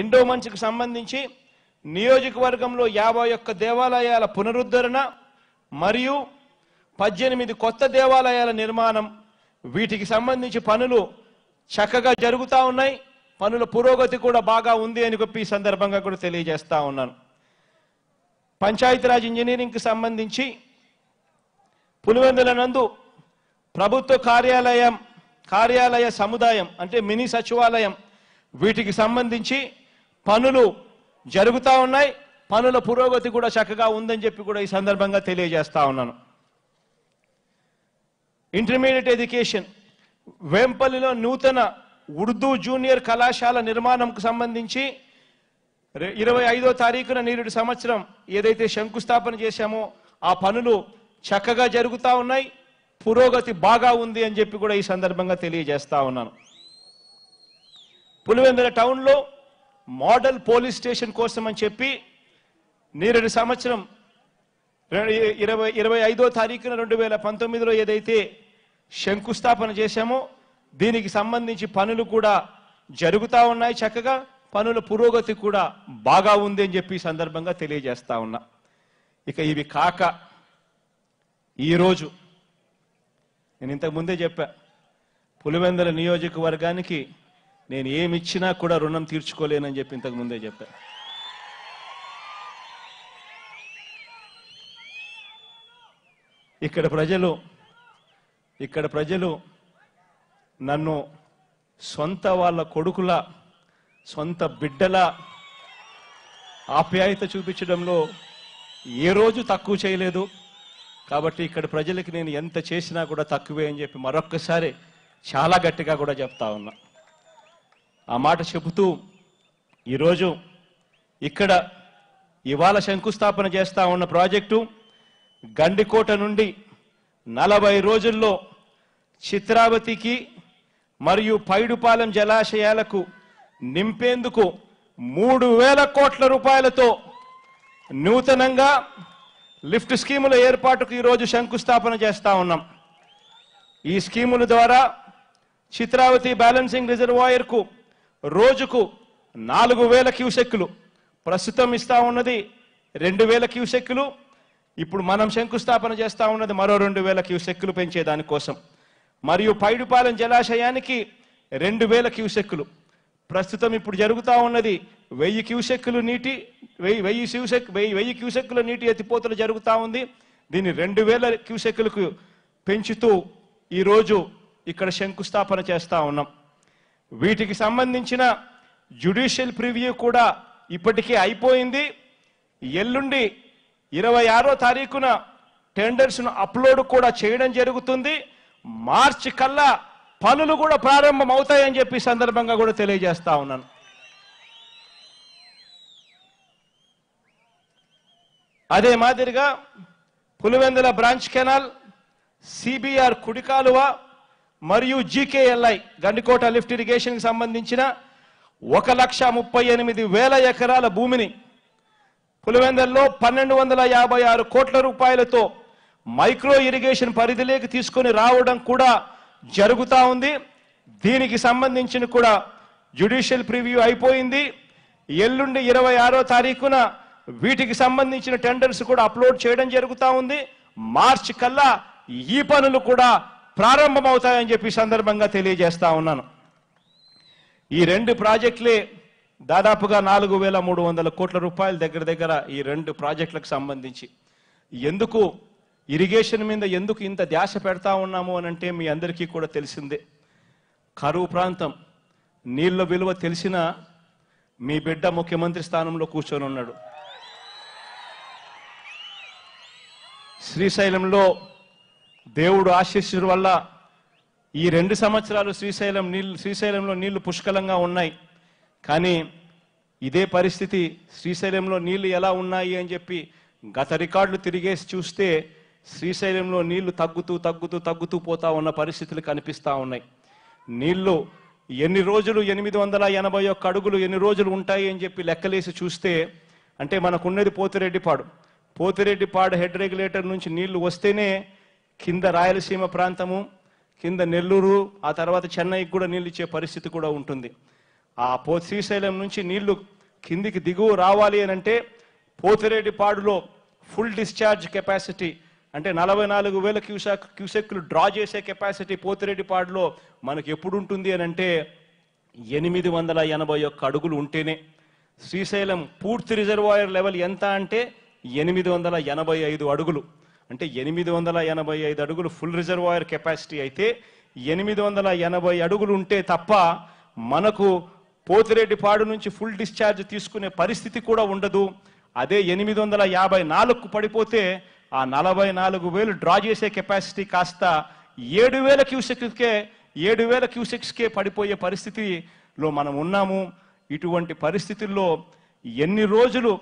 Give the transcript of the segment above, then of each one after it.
endo మంచికి సంబంధించి నియోజకవర్గంలో యాభై ఒక్క దేవాలయాల పునరుద్ధరణ మరియు పద్దెనిమిది కొత్త దేవాలయాల నిర్మాణం వీటికి సంబంధించి పనులు చక్కగా జరుగుతూ ఉన్నాయి పనుల పురోగతి కూడా బాగా ఉంది అని చెప్పి ఈ సందర్భంగా కూడా తెలియజేస్తా ఉన్నాను పంచాయతీరాజ్ ఇంజనీరింగ్కి సంబంధించి పులివెందుల నందు ప్రభుత్వ కార్యాలయం కార్యాలయ సముదాయం అంటే మినీ సచివాలయం వీటికి సంబంధించి పనులు జరుగుతూ ఉన్నాయి పనుల పురోగతి కూడా చక్కగా ఉందని చెప్పి కూడా ఈ సందర్భంగా తెలియజేస్తా ఉన్నాను ఇంటర్మీడియట్ ఎడ్యుకేషన్ వేంపల్లిలో నూతన ఉర్దూ జూనియర్ కళాశాల నిర్మాణంకు సంబంధించి ఇరవై ఐదో తారీఖున నేరుడు సంవత్సరం ఏదైతే శంకుస్థాపన చేశామో ఆ పనులు చక్కగా జరుగుతూ ఉన్నాయి పురోగతి బాగా ఉంది అని చెప్పి కూడా ఈ సందర్భంగా తెలియజేస్తా ఉన్నాను పులివెందుల టౌన్లో మోడల్ పోలీస్ స్టేషన్ కోసం అని చెప్పి రెండు సంవత్సరం ఇరవై ఇరవై ఐదో తారీఖున రెండు వేల పంతొమ్మిదిలో ఏదైతే శంకుస్థాపన చేశామో దీనికి సంబంధించి పనులు కూడా జరుగుతూ ఉన్నాయి చక్కగా పనుల పురోగతి కూడా బాగా ఉంది అని చెప్పి సందర్భంగా తెలియజేస్తా ఉన్నా ఇక ఇవి కాక ఈరోజు నేను ఇంతకు ముందే చెప్పా పులివెందుల నియోజకవర్గానికి నేను ఏమిచ్చినా కూడా రుణం తీర్చుకోలేనని చెప్పి ఇంతకు ముందే చెప్పా ఇక్కడ ప్రజలు ఇక్కడ ప్రజలు నన్ను సొంత వాళ్ళ కొడుకుల సొంత బిడ్డల ఆప్యాయత చూపించడంలో ఏ రోజు తక్కువ చేయలేదు కాబట్టి ఇక్కడ ప్రజలకి నేను ఎంత చేసినా కూడా తక్కువే అని చెప్పి మరొక్కసారి చాలా గట్టిగా కూడా చెప్తా ఉన్నా ఆ మాట చెబుతూ ఈరోజు ఇక్కడ ఇవాళ శంకుస్థాపన చేస్తా ఉన్న ప్రాజెక్టు గండికోట నుండి నలభై రోజుల్లో చిత్రావతికి మరియు పైడుపాలెం జలాశయాలకు నింపేందుకు మూడు వేల కోట్ల రూపాయలతో నూతనంగా లిఫ్ట్ స్కీముల ఏర్పాటుకు ఈరోజు శంకుస్థాపన చేస్తా ఉన్నాం ఈ స్కీముల ద్వారా చిత్రావతి బ్యాలెన్సింగ్ రిజర్వాయర్కు రోజుకు నాలుగు వేల క్యూసెక్కులు ప్రస్తుతం ఇస్తా ఉన్నది రెండు వేల క్యూసెక్కులు ఇప్పుడు మనం శంకుస్థాపన చేస్తా ఉన్నది మరో రెండు వేల క్యూసెక్కులు పెంచే దానికోసం మరియు పైడుపాలెం జలాశయానికి రెండు వేల క్యూసెక్కులు ప్రస్తుతం ఇప్పుడు జరుగుతూ ఉన్నది వెయ్యి క్యూసెక్కులు నీటి వెయ్యి వెయ్యి క్యూసెక్ వెయ్యి వెయ్యి క్యూసెక్కుల నీటి ఎత్తిపోతలు జరుగుతూ ఉంది దీన్ని రెండు వేల క్యూసెక్కులకు పెంచుతూ ఈరోజు ఇక్కడ శంకుస్థాపన చేస్తూ ఉన్నాం వీటికి సంబంధించిన జ్యుడిషియల్ ప్రివ్యూ కూడా ఇప్పటికే అయిపోయింది ఎల్లుండి ఇరవై ఆరో తారీఖున టెండర్స్ను అప్లోడ్ కూడా చేయడం జరుగుతుంది మార్చి కల్లా పనులు కూడా ప్రారంభం అవుతాయని చెప్పి సందర్భంగా కూడా తెలియజేస్తా ఉన్నాను అదే మాదిరిగా పులివెందుల బ్రాంచ్ కెనాల్ సిబిఆర్ కుడికాలువా మరియు జీకేఎల్ఐ గండికోట లిఫ్ట్ ఇరిగేషన్కి సంబంధించిన ఒక లక్ష ముప్పై ఎనిమిది వేల ఎకరాల భూమిని పులివెందల్లో పన్నెండు వందల యాభై ఆరు కోట్ల రూపాయలతో మైక్రో ఇరిగేషన్ పరిధిలోకి తీసుకొని రావడం కూడా జరుగుతూ ఉంది దీనికి సంబంధించిన కూడా జ్యుడిషియల్ ప్రివ్యూ అయిపోయింది ఎల్లుండి ఇరవై ఆరో తారీఖున వీటికి సంబంధించిన టెండర్స్ కూడా అప్లోడ్ చేయడం జరుగుతూ ఉంది మార్చ్ కల్లా ఈ పనులు కూడా ప్రారంభమవుతాయని చెప్పి సందర్భంగా తెలియజేస్తా ఉన్నాను ఈ రెండు ప్రాజెక్టులే దాదాపుగా నాలుగు వేల మూడు వందల కోట్ల రూపాయల దగ్గర దగ్గర ఈ రెండు ప్రాజెక్టులకు సంబంధించి ఎందుకు ఇరిగేషన్ మీద ఎందుకు ఇంత ధ్యాస పెడతా ఉన్నాము అని అంటే మీ అందరికీ కూడా తెలిసిందే కరువు ప్రాంతం నీళ్ళ విలువ తెలిసిన మీ బిడ్డ ముఖ్యమంత్రి స్థానంలో కూర్చొని ఉన్నాడు శ్రీశైలంలో దేవుడు ఆశీస్సుడు వల్ల ఈ రెండు సంవత్సరాలు శ్రీశైలం నీళ్ళు శ్రీశైలంలో నీళ్లు పుష్కలంగా ఉన్నాయి కానీ ఇదే పరిస్థితి శ్రీశైలంలో నీళ్లు ఎలా ఉన్నాయి అని చెప్పి గత రికార్డులు తిరిగేసి చూస్తే శ్రీశైలంలో నీళ్లు తగ్గుతూ తగ్గుతూ తగ్గుతూ పోతా ఉన్న పరిస్థితులు కనిపిస్తూ ఉన్నాయి నీళ్లు ఎన్ని రోజులు ఎనిమిది వందల ఎనభై ఒక్క అడుగులు ఎన్ని రోజులు ఉంటాయి అని చెప్పి లెక్కలేసి చూస్తే అంటే మనకున్నది పోతిరెడ్డిపాడు పోతిరెడ్డిపాడు హెడ్ రెగ్యులేటర్ నుంచి నీళ్లు వస్తేనే కింద రాయలసీమ ప్రాంతము కింద నెల్లూరు ఆ తర్వాత చెన్నైకి కూడా నీళ్ళు ఇచ్చే పరిస్థితి కూడా ఉంటుంది ఆ పో శ్రీశైలం నుంచి నీళ్లు కిందికి దిగువ రావాలి అని అంటే పోతిరెడ్డిపాడులో ఫుల్ డిశ్చార్జ్ కెపాసిటీ అంటే నలభై నాలుగు వేల క్యూసెక్ క్యూసెక్లు డ్రా చేసే కెపాసిటీ పోతిరెడ్డిపాడులో మనకు ఎప్పుడు ఉంటుంది అని అంటే ఎనిమిది వందల ఎనభై ఒక్క అడుగులు ఉంటేనే శ్రీశైలం పూర్తి రిజర్వాయర్ లెవెల్ ఎంత అంటే ఎనిమిది వందల ఎనభై ఐదు అడుగులు అంటే ఎనిమిది వందల ఎనభై ఐదు అడుగులు ఫుల్ రిజర్వాయర్ కెపాసిటీ అయితే ఎనిమిది వందల ఎనభై అడుగులు ఉంటే తప్ప మనకు పోతిరెడ్డిపాడు నుంచి ఫుల్ డిశ్చార్జ్ తీసుకునే పరిస్థితి కూడా ఉండదు అదే ఎనిమిది వందల యాభై నాలుగుకు పడిపోతే ఆ నలభై నాలుగు వేలు డ్రా చేసే కెపాసిటీ కాస్త ఏడు వేల క్యూసెక్స్కే ఏడు వేల క్యూసెక్స్కే పడిపోయే పరిస్థితిలో మనం ఉన్నాము ఇటువంటి పరిస్థితుల్లో ఎన్ని రోజులు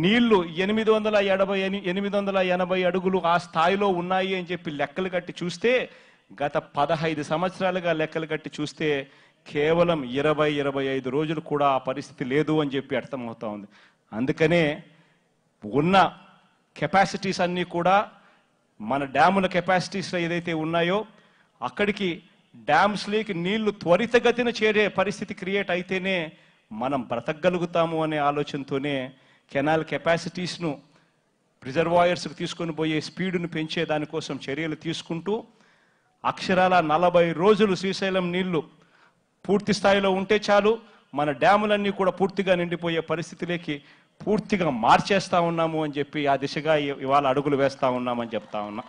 నీళ్లు ఎనిమిది వందల ఎనభై ఎనిమిది వందల ఎనభై అడుగులు ఆ స్థాయిలో ఉన్నాయి అని చెప్పి లెక్కలు కట్టి చూస్తే గత పదహైదు సంవత్సరాలుగా లెక్కలు కట్టి చూస్తే కేవలం ఇరవై ఇరవై ఐదు రోజులు కూడా ఆ పరిస్థితి లేదు అని చెప్పి అర్థమవుతా ఉంది అందుకనే ఉన్న కెపాసిటీస్ అన్నీ కూడా మన డ్యాముల కెపాసిటీస్ ఏదైతే ఉన్నాయో అక్కడికి డ్యామ్స్లోకి నీళ్లు త్వరితగతిన చేరే పరిస్థితి క్రియేట్ అయితేనే మనం బ్రతకగలుగుతాము అనే ఆలోచనతోనే కెనాల్ కెపాసిటీస్ను రిజర్వాయర్స్కి తీసుకొని పోయే స్పీడును పెంచే దానికోసం చర్యలు తీసుకుంటూ అక్షరాల నలభై రోజులు శ్రీశైలం నీళ్లు పూర్తి స్థాయిలో ఉంటే చాలు మన డ్యాములన్నీ కూడా పూర్తిగా నిండిపోయే పరిస్థితిలోకి పూర్తిగా మార్చేస్తా ఉన్నాము అని చెప్పి ఆ దిశగా ఇవాళ అడుగులు వేస్తూ ఉన్నామని చెప్తా ఉన్నా